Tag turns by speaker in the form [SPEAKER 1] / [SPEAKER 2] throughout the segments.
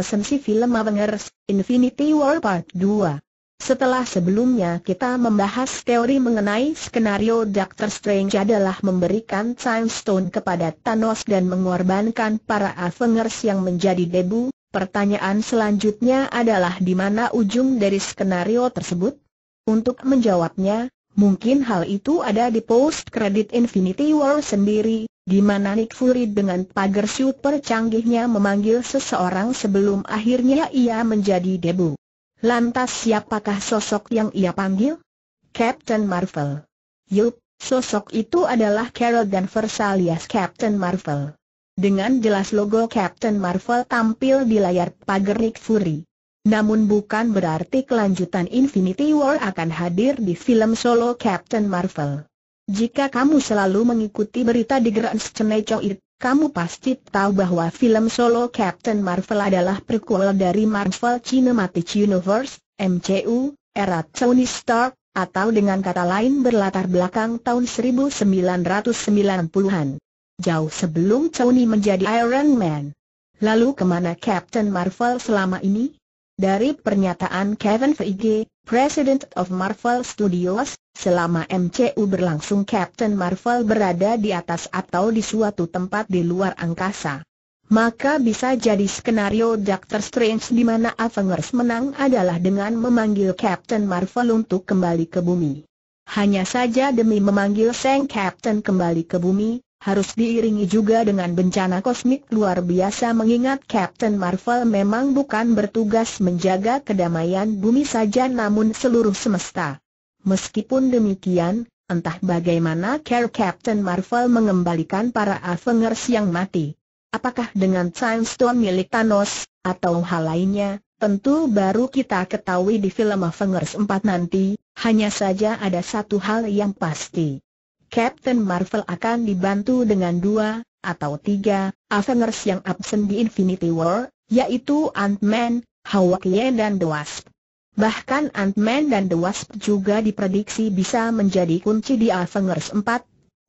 [SPEAKER 1] resensi film Avengers Infinity War Part 2. Setelah sebelumnya kita membahas teori mengenai skenario Doctor Strange adalah memberikan Time Stone kepada Thanos dan mengorbankan para Avengers yang menjadi debu, pertanyaan selanjutnya adalah di mana ujung dari skenario tersebut? Untuk menjawabnya, mungkin hal itu ada di post credit Infinity War sendiri, Gimana Nick Fury dengan pagar super canggihnya memanggil seseorang sebelum akhirnya ia menjadi debu? Lantas siapakah sosok yang ia panggil? Captain Marvel. Yup, sosok itu adalah Carol Danvers alias Captain Marvel. Dengan jelas logo Captain Marvel tampil di layar pagar Nick Fury. Namun bukan berarti kelanjutan Infinity War akan hadir di film solo Captain Marvel. Jika kamu selalu mengikuti berita di Grand Choi, kamu pasti tahu bahwa film solo Captain Marvel adalah prequel dari Marvel Cinematic Universe, MCU, era Tony Stark, atau dengan kata lain berlatar belakang tahun 1990-an. Jauh sebelum Tony menjadi Iron Man. Lalu kemana Captain Marvel selama ini? Dari pernyataan Kevin Feige, President of Marvel Studios, selama MCU berlangsung Captain Marvel berada di atas atau di suatu tempat di luar angkasa. Maka bisa jadi skenario Doctor Strange di mana Avengers menang adalah dengan memanggil Captain Marvel untuk kembali ke bumi. Hanya saja demi memanggil Sang Captain kembali ke bumi, harus diiringi juga dengan bencana kosmik luar biasa mengingat Captain Marvel memang bukan bertugas menjaga kedamaian bumi saja namun seluruh semesta. Meskipun demikian, entah bagaimana Care Captain Marvel mengembalikan para Avengers yang mati. Apakah dengan Time Stone milik Thanos, atau hal lainnya, tentu baru kita ketahui di film Avengers 4 nanti, hanya saja ada satu hal yang pasti. Captain Marvel akan dibantu dengan dua, atau tiga, Avengers yang absen di Infinity War, yaitu Ant-Man, Hawkeye dan The Wasp. Bahkan Ant-Man dan The Wasp juga diprediksi bisa menjadi kunci di Avengers 4.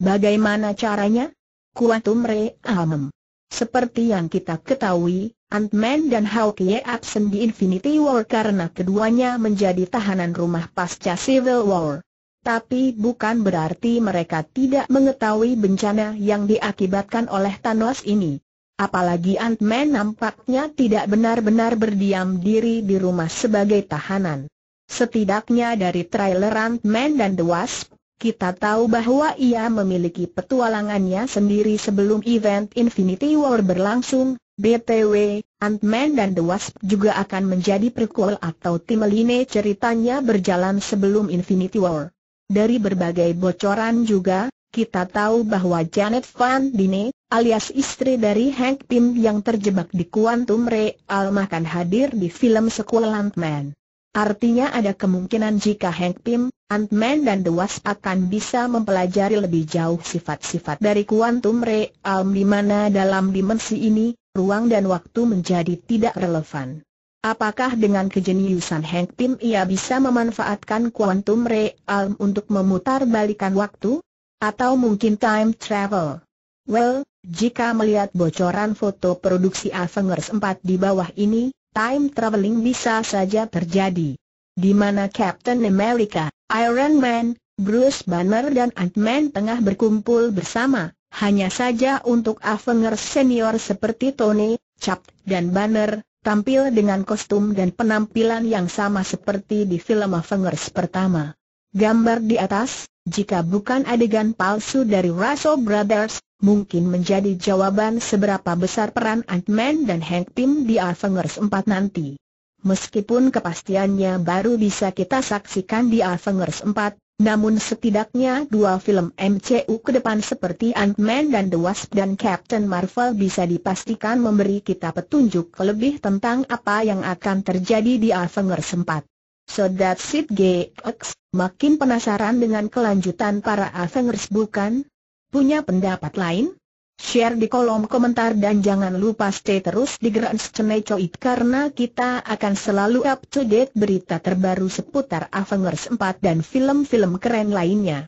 [SPEAKER 1] Bagaimana caranya? Quantum Realm. Seperti yang kita ketahui, Ant-Man dan Hawkeye absen di Infinity War karena keduanya menjadi tahanan rumah pasca Civil War. Tapi bukan berarti mereka tidak mengetahui bencana yang diakibatkan oleh Thanos ini. Apalagi Ant-Man nampaknya tidak benar-benar berdiam diri di rumah sebagai tahanan. Setidaknya dari trailer Ant-Man dan The Wasp, kita tahu bahwa ia memiliki petualangannya sendiri sebelum event Infinity War berlangsung. BTW, Ant-Man dan The Wasp juga akan menjadi prequel atau timeline ceritanya berjalan sebelum Infinity War. Dari berbagai bocoran juga, kita tahu bahwa Janet Van Dine, alias istri dari Hank Pym yang terjebak di Quantum Real makan hadir di film sequel Ant-Man. Artinya ada kemungkinan jika Hank Pym, Ant-Man dan The Wasp akan bisa mempelajari lebih jauh sifat-sifat dari Quantum Realm di mana dalam dimensi ini, ruang dan waktu menjadi tidak relevan. Apakah dengan kejeniusan Hank Pim ia bisa memanfaatkan kuantum realm untuk memutar balikan waktu? Atau mungkin time travel? Well, jika melihat bocoran foto produksi Avengers 4 di bawah ini, time traveling bisa saja terjadi. Di mana Captain America, Iron Man, Bruce Banner dan Ant-Man tengah berkumpul bersama, hanya saja untuk Avengers senior seperti Tony, Cap, dan Banner, tampil dengan kostum dan penampilan yang sama seperti di film Avengers pertama. Gambar di atas, jika bukan adegan palsu dari Russo Brothers, mungkin menjadi jawaban seberapa besar peran Ant-Man dan Hank Pym di Avengers 4 nanti. Meskipun kepastiannya baru bisa kita saksikan di Avengers 4, namun setidaknya dua film MCU ke depan seperti Ant-Man dan The Wasp dan Captain Marvel bisa dipastikan memberi kita petunjuk lebih tentang apa yang akan terjadi di Avengers 4. So that's it GX, makin penasaran dengan kelanjutan para Avengers bukan? Punya pendapat lain? Share di kolom komentar dan jangan lupa stay terus di Grand Channel Coit karena kita akan selalu up to date berita terbaru seputar Avengers 4 dan film-film keren lainnya.